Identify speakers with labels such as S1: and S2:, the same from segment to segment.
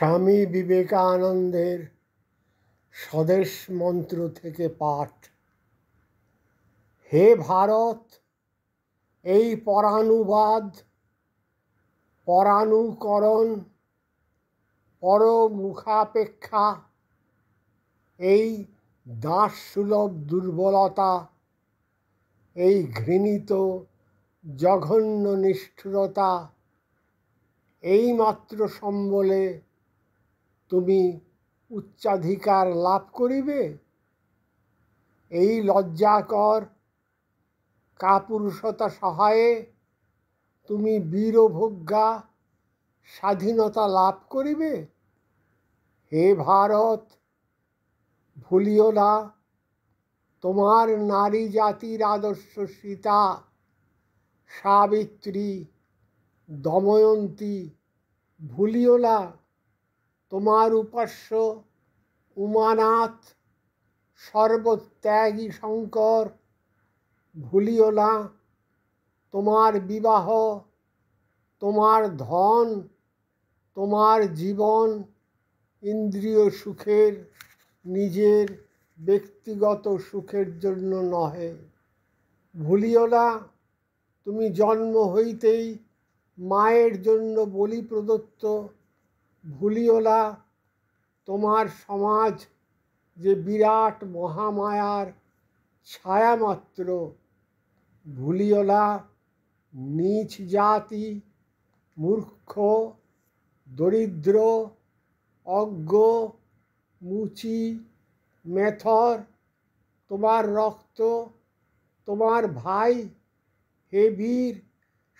S1: স্বামী বিবেকানন্দের স্বদেশ মন্ত্র থেকে পাঠ হে ভারত এই পরানুবাদ পরানুকরণ পরমুখাপেক্ষা এই দাসসুলভ দুর্বলতা এই ঘৃণিত জঘন্য নিষ্ঠুরতা এইমাত্র সম্বলে তুমি উচ্চাধিকার লাভ করিবে এই লজ্জাকর কাপুরুষতা সহায়ে তুমি বীরভোগ্যা স্বাধীনতা লাভ করিবে হে ভারত ভুলিও না তোমার নারী জাতির আদর্শ সীতা সাবিত্রী দময়ন্তী ভুলিও না তোমার উপাস্য উমানাথ সর্বত্যাগী শঙ্কর ভুলিও না তোমার বিবাহ তোমার ধন তোমার জীবন ইন্দ্রিয় সুখের নিজের ব্যক্তিগত সুখের জন্য নহে ভুলিও না তুমি জন্ম হইতেই মায়ের জন্য বলি প্রদত্ত ভুলিওলা তোমার সমাজ যে বিরাট মহামায়ার ছায়ামাত্র ভুলিওলা নীচ জাতি মূর্খ দরিদ্র অজ্ঞ মুচি মেথর তোমার রক্ত তোমার ভাই হে বীর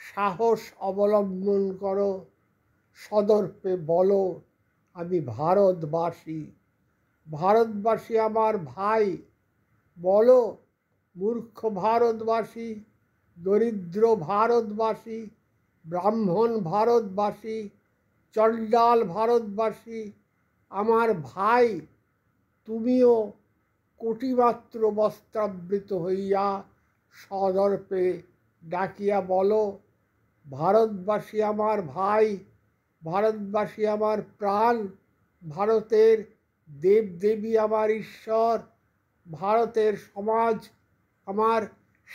S1: সাহস অবলম্বন করো সদর্পে বলো আমি ভারতবাসী ভারতবাসী আমার ভাই বলো মূর্খ ভারতবাসী দরিদ্র ভারতবাসী ব্রাহ্মণ ভারতবাসী চণ্ডাল ভারতবাসী আমার ভাই তুমিও কোটিমাত্র বস্ত্রাবৃত হইয়া সদর্পে ডাকিয়া বলো ভারতবাসী আমার ভাই ভারতবাসী আমার প্রাণ ভারতের দেবদেবী আমার ঈশ্বর ভারতের সমাজ আমার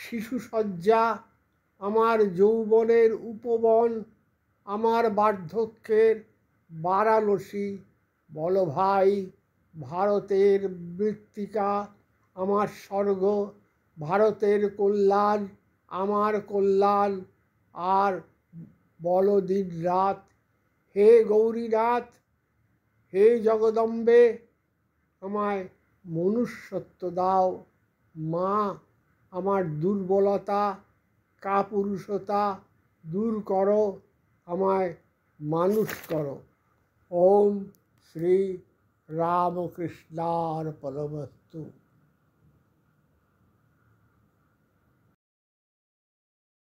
S1: শিশুসজ্জা আমার যৌবনের উপবন আমার বার্ধক্যের বারাণসী বল ভাই ভারতের মৃত্তিকা আমার স্বর্গ ভারতের কল্যাণ আমার কল্যাণ আর বল দিন রাত হে গৌরীনাথ হে জগদম্বে আমায় মনুষ্যত্ব দাও মা আমার দুর্বলতা কাপুরুষতা দূর করো আমায় মানুষ করো ওম শ্রী রামকৃষ্ণার পরমস্তু